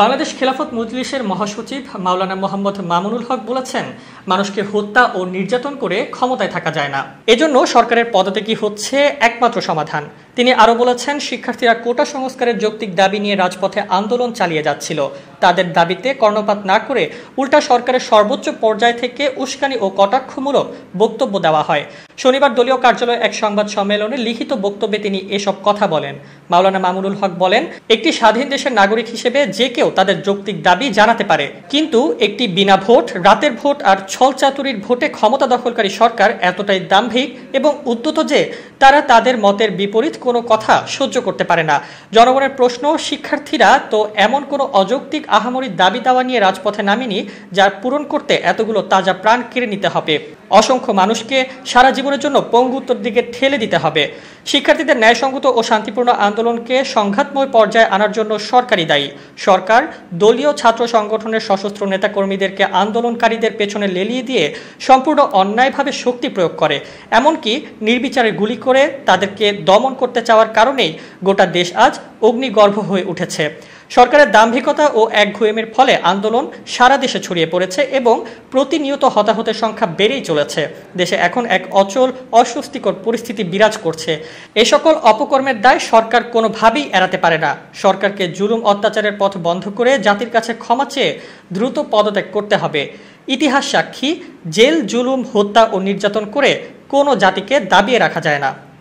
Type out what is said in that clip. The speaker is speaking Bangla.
বাংলাদেশ খেলাফত মজলিসের মহাসচিব মাওলানা মোহাম্মদ মামুনুল হক বলেছেন মানুষকে হত্যা ও নির্যাতন করে ক্ষমতায় থাকা যায় না এজন্য সরকারের পদত্যাগী হচ্ছে একমাত্র সমাধান তিনি আরও বলেছেন শিক্ষার্থীরা কোটা সংস্কারের যৌক্তিক দাবি নিয়ে রাজপথে আন্দোলন চালিয়ে যাচ্ছিল তাদের দাবিতে কর্ণপাত না করে উল্টা সরকারের সর্বোচ্চ পর্যায় থেকে উস্কানি ও কটাক্ষমূলক বক্তব্য দেওয়া হয় শনিবার দলীয় কার্যালয়ে এক সংবাদ সম্মেলনে লিখিত বক্তব্যে তিনি এসব কথা বলেন মাওলানা মামুনুল হক বলেন একটি স্বাধীন দেশের নাগরিক হিসেবে যে কেউ তাদের যৌক্তিক দাবি জানাতে পারে কিন্তু একটি বিনা ভোট রাতের ভোট আর চাতুরির ভোটে ক্ষমতা দখলকারী সরকার এতটাই দাম্ভিক এবং উদ্যত যে তারা তাদের মতের বিপরীত কোনো কথা সহ্য করতে পারে না জনগণের প্রশ্ন শিক্ষার্থীরা তো এমন কোনো অযৌক্তিক আহামরির দাবি দাওয়া নিয়ে রাজপথে নামেনি যার পূরণ করতে এতগুলো তাজা প্রাণ কেড়ে নিতে হবে অসংখ্য মানুষকে সারা জীবনের জন্য পঙ্গুত্বর দিকে ঠেলে দিতে হবে শিক্ষার্থীদের ন্যায়সঙ্গত ও শান্তিপূর্ণ আন্দোলনকে সংঘাতময় পর্যায়ে আনার জন্য সরকারি দায়ী সরকার দলীয় ছাত্র সংগঠনের সশস্ত্র নেতাকর্মীদেরকে আন্দোলনকারীদের পেছনে লেলিয়ে দিয়ে সম্পূর্ণ অন্যায়ভাবে শক্তি প্রয়োগ করে এমনকি নির্বিচারে গুলি করে তাদেরকে দমন করতে করতে চাওয়ার কারণেই গোটা দেশ আজ অগ্নিগর্ভ হয়ে উঠেছে সরকারের দাম্ভিকতা ও একঘুয়েমের ফলে আন্দোলন সারা দেশে ছড়িয়ে পড়েছে এবং প্রতিনিয়ত হতাহতের সংখ্যা বেড়েই চলেছে দেশে এখন এক অচল অস্বস্তিকর পরিস্থিতি বিরাজ করছে এ সকল অপকর্মের দায় সরকার কোনোভাবেই এড়াতে পারে না সরকারকে জুলুম অত্যাচারের পথ বন্ধ করে জাতির কাছে ক্ষমা চেয়ে দ্রুত পদত্যাগ করতে হবে ইতিহাস সাক্ষী জেল জুলুম হত্যা ও নির্যাতন করে কোনো জাতিকে দাবিয়ে রাখা যায় না